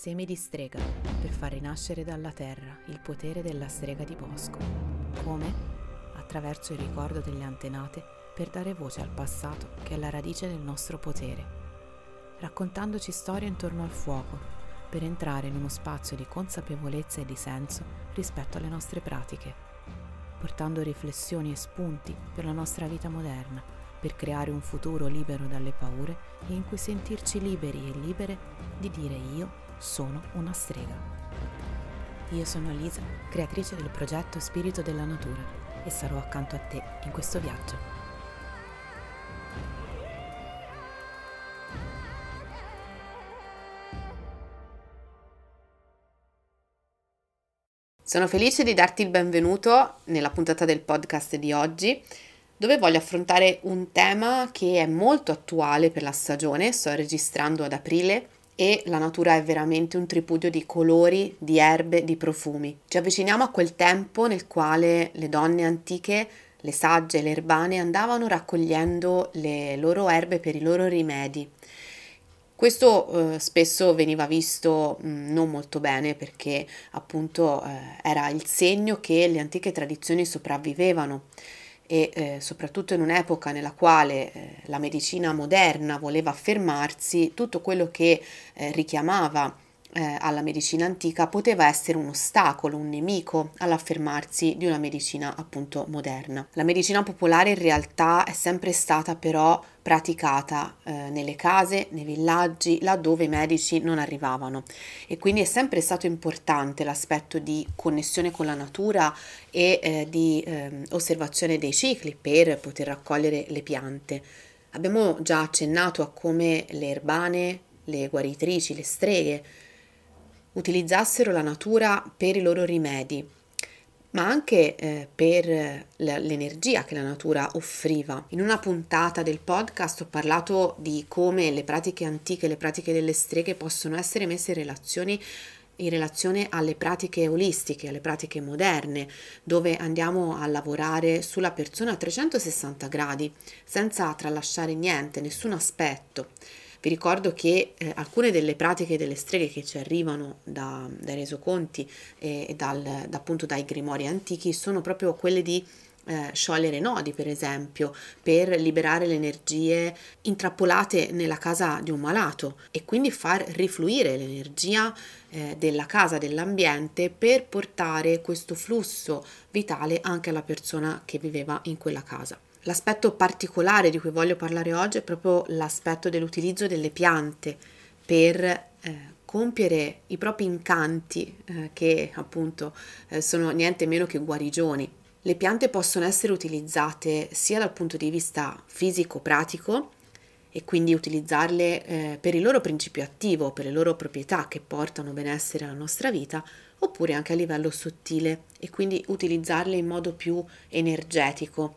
Seme di strega per far rinascere dalla terra il potere della strega di bosco. Come? Attraverso il ricordo delle antenate per dare voce al passato che è la radice del nostro potere. Raccontandoci storie intorno al fuoco per entrare in uno spazio di consapevolezza e di senso rispetto alle nostre pratiche. Portando riflessioni e spunti per la nostra vita moderna per creare un futuro libero dalle paure e in cui sentirci liberi e libere di dire io sono una strega. Io sono Lisa, creatrice del progetto Spirito della Natura e sarò accanto a te in questo viaggio. Sono felice di darti il benvenuto nella puntata del podcast di oggi, dove voglio affrontare un tema che è molto attuale per la stagione, sto registrando ad aprile e la natura è veramente un tripudio di colori, di erbe, di profumi. Ci avviciniamo a quel tempo nel quale le donne antiche, le sagge, le erbane andavano raccogliendo le loro erbe per i loro rimedi. Questo eh, spesso veniva visto mh, mm, non molto bene perché appunto eh, era il segno che le antiche tradizioni sopravvivevano e eh, soprattutto in un'epoca nella quale eh, la medicina moderna voleva affermarsi, tutto quello che eh, richiamava eh, alla medicina antica poteva essere un ostacolo, un nemico all'affermarsi di una medicina appunto moderna. La medicina popolare in realtà è sempre stata però praticata eh, nelle case, nei villaggi, laddove i medici non arrivavano e quindi è sempre stato importante l'aspetto di connessione con la natura e eh, di ehm, osservazione dei cicli per poter raccogliere le piante. Abbiamo già accennato a come le erbane, le guaritrici, le streghe utilizzassero la natura per i loro rimedi, ma anche eh, per l'energia che la natura offriva. In una puntata del podcast ho parlato di come le pratiche antiche, le pratiche delle streghe possono essere messe in relazione in relazione alle pratiche olistiche, alle pratiche moderne, dove andiamo a lavorare sulla persona a 360 gradi, senza tralasciare niente, nessun aspetto. Vi ricordo che eh, alcune delle pratiche delle streghe che ci arrivano da, dai resoconti e, eh, e dal, appunto dai grimori antichi sono proprio quelle di eh, sciogliere nodi, per esempio, per liberare le energie intrappolate nella casa di un malato e quindi far rifluire l'energia eh, della casa, dell'ambiente, per portare questo flusso vitale anche alla persona che viveva in quella casa. L'aspetto particolare di cui voglio parlare oggi è proprio l'aspetto dell'utilizzo delle piante per eh, compiere i propri incanti eh, che appunto eh, sono niente meno che guarigioni. Le piante possono essere utilizzate sia dal punto di vista fisico-pratico e quindi utilizzarle eh, per il loro principio attivo, per le loro proprietà che portano benessere alla nostra vita, oppure anche a livello sottile e quindi utilizzarle in modo più energetico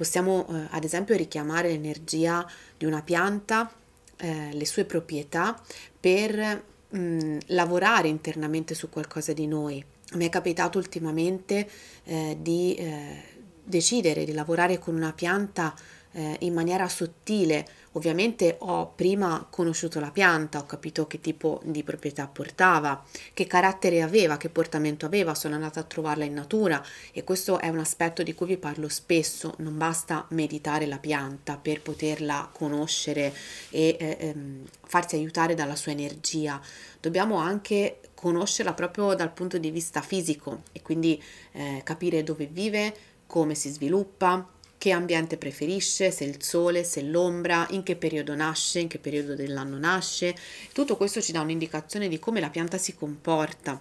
Possiamo eh, ad esempio richiamare l'energia di una pianta, eh, le sue proprietà per mh, mm, lavorare internamente su qualcosa di noi. Mi è capitato ultimamente eh, di eh, decidere di lavorare con una pianta eh, in maniera sottile. Ovviamente ho prima conosciuto la pianta, ho capito che tipo di proprietà portava, che carattere aveva, che portamento aveva, sono andata a trovarla in natura e questo è un aspetto di cui vi parlo spesso, non basta meditare la pianta per poterla conoscere e eh, ehm, farsi aiutare dalla sua energia, dobbiamo anche conoscerla proprio dal punto di vista fisico e quindi eh, capire dove vive, come si sviluppa, che ambiente preferisce, se il sole, se l'ombra, in che periodo nasce, in che periodo dell'anno nasce. Tutto questo ci dà un'indicazione di come la pianta si comporta.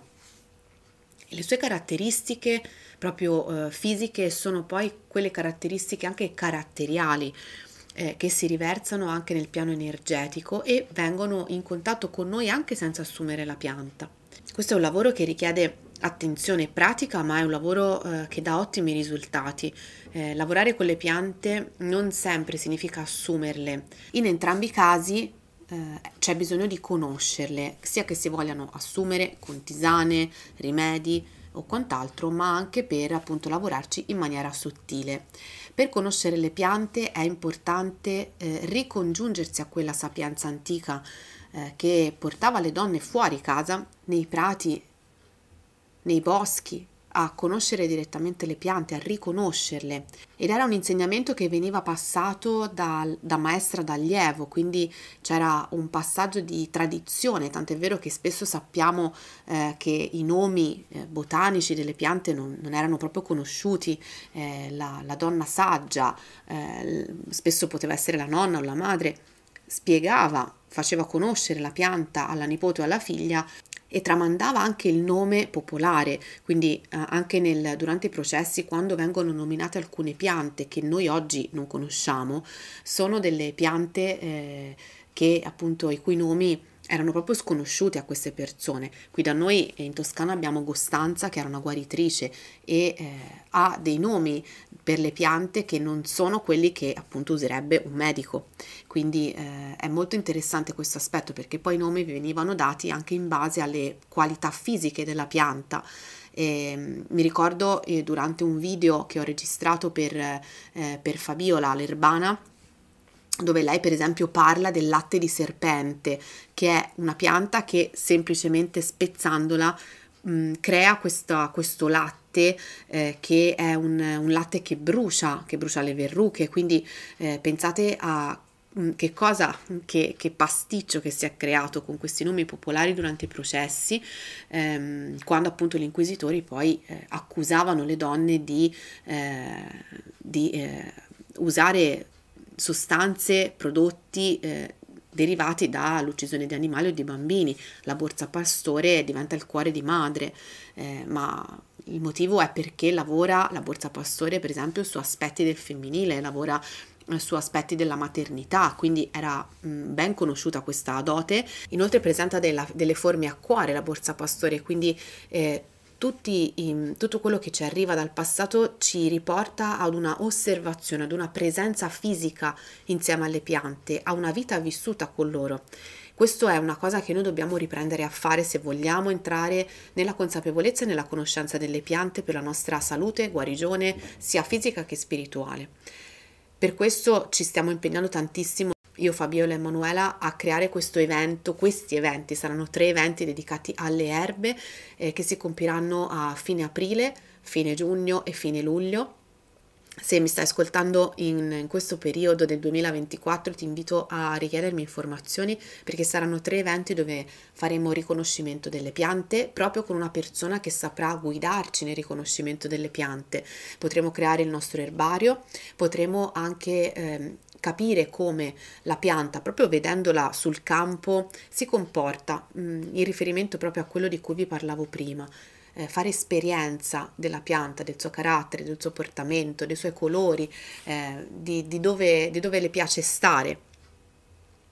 le sue caratteristiche proprio eh, fisiche sono poi quelle caratteristiche anche caratteriali eh, che si riversano anche nel piano energetico e vengono in contatto con noi anche senza assumere la pianta. Questo è un lavoro che richiede attenzione pratica, ma è un lavoro eh, che dà ottimi risultati. Eh, lavorare con le piante non sempre significa assumerle. In entrambi i casi eh, c'è bisogno di conoscerle, sia che si vogliano assumere con tisane, rimedi o quant'altro, ma anche per appunto lavorarci in maniera sottile. Per conoscere le piante è importante eh, ricongiungersi a quella sapienza antica eh, che portava le donne fuori casa, nei prati nei boschi, a conoscere direttamente le piante, a riconoscerle. Ed era un insegnamento che veniva passato da, da maestra ad allievo, quindi c'era un passaggio di tradizione, tant'è vero che spesso sappiamo eh, che i nomi eh, botanici delle piante non, non erano proprio conosciuti, eh, la, la, donna saggia, eh, spesso poteva essere la nonna o la madre, spiegava, faceva conoscere la pianta alla nipote o alla figlia e tramandava anche il nome popolare, quindi eh, anche nel, durante i processi quando vengono nominate alcune piante che noi oggi non conosciamo, sono delle piante eh, che appunto i cui nomi erano proprio sconosciute a queste persone. Qui da noi eh, in Toscana abbiamo Costanza che era una guaritrice e eh, ha dei nomi per le piante che non sono quelli che appunto userebbe un medico. Quindi eh, è molto interessante questo aspetto perché poi i nomi venivano dati anche in base alle qualità fisiche della pianta. E, ehm, mi ricordo eh, durante un video che ho registrato per, eh, per Fabiola l'erbana dove lei per esempio parla del latte di serpente, che è una pianta che semplicemente spezzandola mh, crea questa, questo latte eh, che è un, un, latte che brucia, che brucia le verruche, quindi eh, pensate a che cosa, che, che, pasticcio che si è creato con questi nomi popolari durante i processi, ehm, quando appunto gli inquisitori poi eh, accusavano le donne di, eh, di eh, usare sostanze, prodotti eh, derivati dall'uccisione di animali o di bambini. La borsa pastore diventa il cuore di madre, eh, ma il motivo è perché lavora la borsa pastore, per esempio, su aspetti del femminile, lavora eh, su aspetti della maternità, quindi era mm, ben conosciuta questa dote. Inoltre presenta della, delle forme a cuore la borsa pastore, quindi eh, tutti, tutto quello che ci arriva dal passato ci riporta ad una osservazione, ad una presenza fisica insieme alle piante, a una vita vissuta con loro. Questo è una cosa che noi dobbiamo riprendere a fare se vogliamo entrare nella consapevolezza e nella conoscenza delle piante per la nostra salute, guarigione, sia fisica che spirituale. Per questo ci stiamo impegnando tantissimo io, Fabiola e Emanuela, a creare questo evento, questi eventi, saranno tre eventi dedicati alle erbe eh, che si compiranno a fine aprile, fine giugno e fine luglio. Se mi stai ascoltando in, in, questo periodo del 2024 ti invito a richiedermi informazioni perché saranno tre eventi dove faremo riconoscimento delle piante proprio con una persona che saprà guidarci nel riconoscimento delle piante. Potremo creare il nostro erbario, potremo anche ehm, capire come la pianta, proprio vedendola sul campo, si comporta, mm, in riferimento proprio a quello di cui vi parlavo prima. Eh, fare esperienza della pianta, del suo carattere, del suo portamento, dei suoi colori, eh, di, di, dove, di dove le piace stare.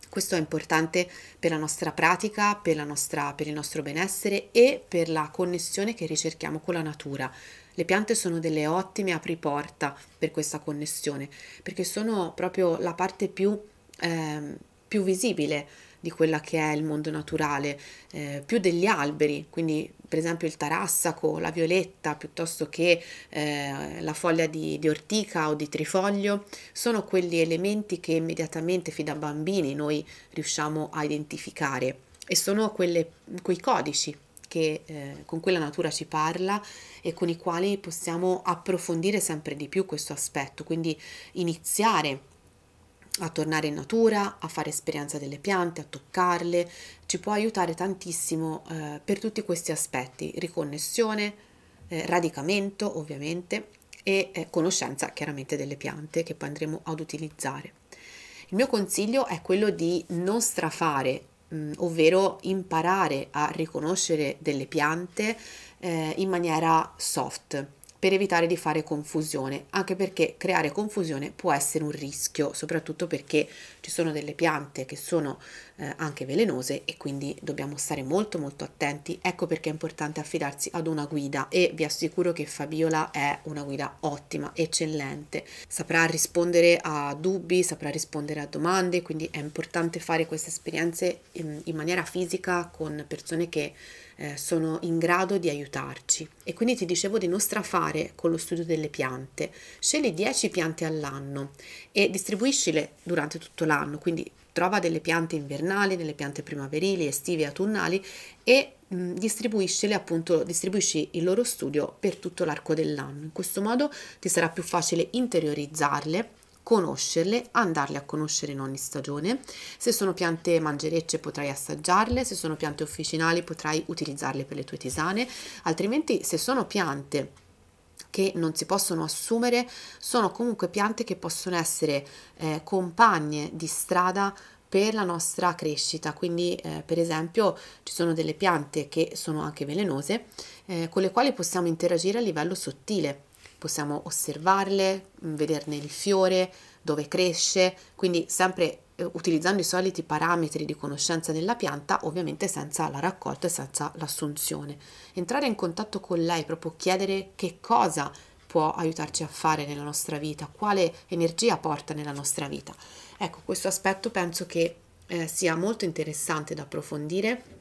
Questo è importante per la nostra pratica, per, la nostra, per il nostro benessere e per la connessione che ricerchiamo con la natura. Le piante sono delle ottime apriporta per questa connessione, perché sono proprio la parte più, eh, più visibile di quella che è il mondo naturale, eh, più degli alberi, quindi per esempio il tarassaco, la violetta, piuttosto che eh, la foglia di, di, ortica o di trifoglio, sono quegli elementi che immediatamente fin da bambini noi riusciamo a identificare e sono quelle, quei codici che eh, con cui la natura ci parla e con i quali possiamo approfondire sempre di più questo aspetto, quindi iniziare a tornare in natura, a fare esperienza delle piante, a toccarle, ci può aiutare tantissimo eh, per tutti questi aspetti, riconnessione, eh, radicamento ovviamente e eh, conoscenza chiaramente delle piante che poi andremo ad utilizzare. Il mio consiglio è quello di non strafare mh, ovvero imparare a riconoscere delle piante eh, in maniera soft per evitare di fare confusione, anche perché creare confusione può essere un rischio, soprattutto perché ci sono delle piante che sono eh, anche velenose e quindi dobbiamo stare molto molto attenti. Ecco perché è importante affidarsi ad una guida e vi assicuro che Fabiola è una guida ottima, eccellente. Saprà rispondere a dubbi, saprà rispondere a domande, quindi è importante fare queste esperienze in, in maniera fisica con persone che eh, sono in grado di aiutarci. E quindi ti dicevo di non strafare con lo studio delle piante. Scegli 10 piante all'anno e distribuiscile durante tutto l'anno, quindi trova delle piante invernali, delle piante primaverili, estive, autunnali e mh, distribuiscele appunto, distribuisci il loro studio per tutto l'arco dell'anno. In questo modo ti sarà più facile interiorizzarle conoscerle, andarle a conoscere in ogni stagione. Se sono piante mangerecce potrai assaggiarle, se sono piante officinali potrai utilizzarle per le tue tisane, altrimenti se sono piante che non si possono assumere, sono comunque piante che possono essere eh, compagne di strada per la nostra crescita. Quindi, eh, per esempio, ci sono delle piante che sono anche velenose eh, con le quali possiamo interagire a livello sottile. Possiamo osservarle, vederne il fiore, dove cresce, quindi sempre eh, utilizzando i soliti parametri di conoscenza della pianta, ovviamente senza la raccolta e senza l'assunzione. Entrare in contatto con lei, proprio chiedere che cosa può aiutarci a fare nella nostra vita, quale energia porta nella nostra vita. Ecco, questo aspetto penso che eh, sia molto interessante da approfondire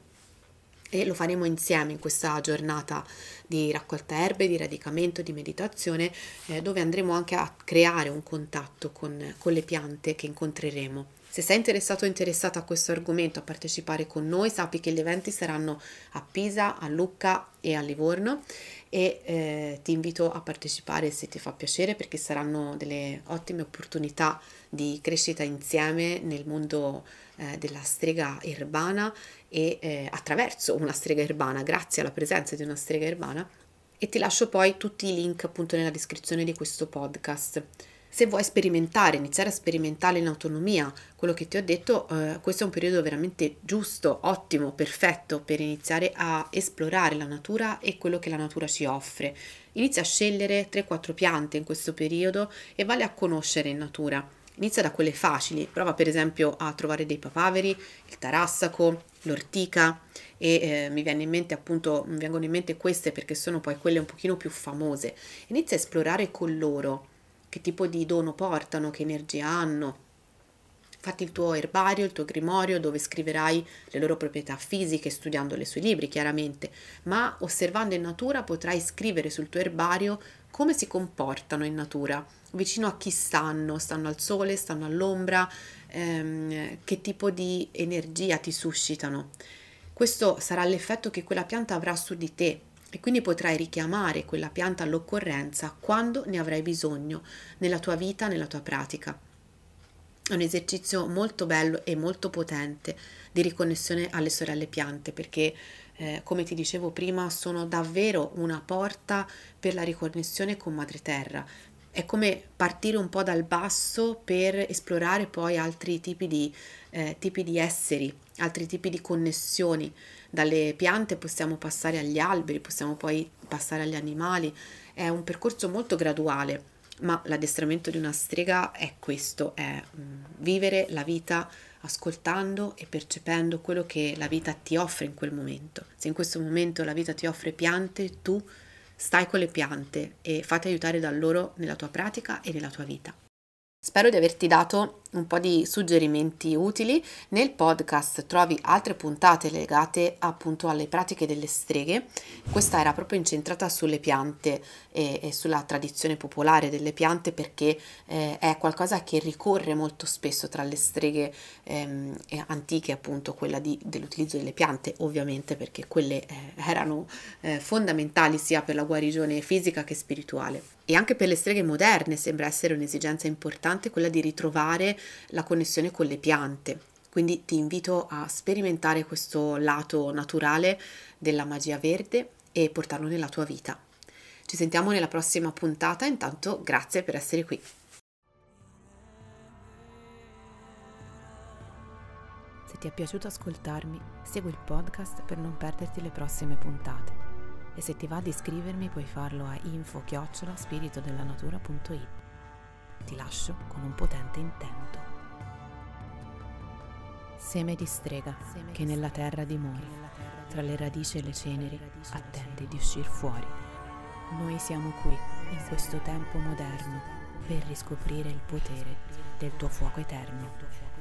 e lo faremo insieme in questa giornata di raccolta erbe, di radicamento, di meditazione, eh, dove andremo anche a creare un contatto con, con le piante che incontreremo. Se sei interessato o interessata a questo argomento, a partecipare con noi, sappi che gli eventi saranno a Pisa, a Lucca e a Livorno e eh, ti invito a partecipare se ti fa piacere perché saranno delle ottime opportunità di crescita insieme nel mondo eh, della strega urbana e eh, attraverso una strega urbana, grazie alla presenza di una strega urbana e ti lascio poi tutti i link appunto nella descrizione di questo podcast se vuoi sperimentare, iniziare a sperimentare in autonomia, quello che ti ho detto, eh, questo è un periodo veramente giusto, ottimo, perfetto per iniziare a esplorare la natura e quello che la natura ci offre. Inizia a scegliere 3-4 piante in questo periodo e vale a conoscere in natura. Inizia da quelle facili, prova per esempio a trovare dei papaveri, il tarassaco, l'ortica e eh, mi, viene in mente appunto, mi vengono in mente queste perché sono poi quelle un pochino più famose. Inizia a esplorare con loro che tipo di dono portano, che energia hanno. Fatti il tuo erbario, il tuo grimorio, dove scriverai le loro proprietà fisiche, studiandole sui libri chiaramente, ma osservando in natura potrai scrivere sul tuo erbario come si comportano in natura, vicino a chi stanno, stanno al sole, stanno all'ombra, ehm, che tipo di energia ti suscitano. Questo sarà l'effetto che quella pianta avrà su di te e quindi potrai richiamare quella pianta all'occorrenza quando ne avrai bisogno nella tua vita, nella tua pratica. È un esercizio molto bello e molto potente di riconnessione alle sorelle piante perché eh, come ti dicevo prima sono davvero una porta per la riconnessione con madre terra. È come partire un po' dal basso per esplorare poi altri tipi di, eh, tipi di esseri altri tipi di connessioni. Dalle piante possiamo passare agli alberi, possiamo poi passare agli animali. È un percorso molto graduale, ma l'addestramento di una strega è questo, è mm, vivere la vita ascoltando e percependo quello che la vita ti offre in quel momento. Se in questo momento la vita ti offre piante, tu stai con le piante e fate aiutare da loro nella tua pratica e nella tua vita. Spero di averti dato un po' di suggerimenti utili. Nel podcast trovi altre puntate legate appunto alle pratiche delle streghe. Questa era proprio incentrata sulle piante e, e sulla tradizione popolare delle piante perché eh, è qualcosa che ricorre molto spesso tra le streghe ehm, antiche, appunto quella di, dell'utilizzo delle piante, ovviamente perché quelle eh, erano eh, fondamentali sia per la guarigione fisica che spirituale. E anche per le streghe moderne sembra essere un'esigenza importante quella di ritrovare la connessione con le piante. Quindi ti invito a sperimentare questo lato naturale della magia verde e portarlo nella tua vita. Ci sentiamo nella prossima puntata, intanto grazie per essere qui. Se ti è piaciuto ascoltarmi, segui il podcast per non perderti le prossime puntate e se ti va di scrivermi puoi farlo a info-spiritodelanatura.it. Ti lascio con un potente intento. Seme di strega che nella terra dimori, tra le radici e le ceneri attende di uscir fuori. Noi siamo qui, in questo tempo moderno, per riscoprire il potere del tuo fuoco eterno.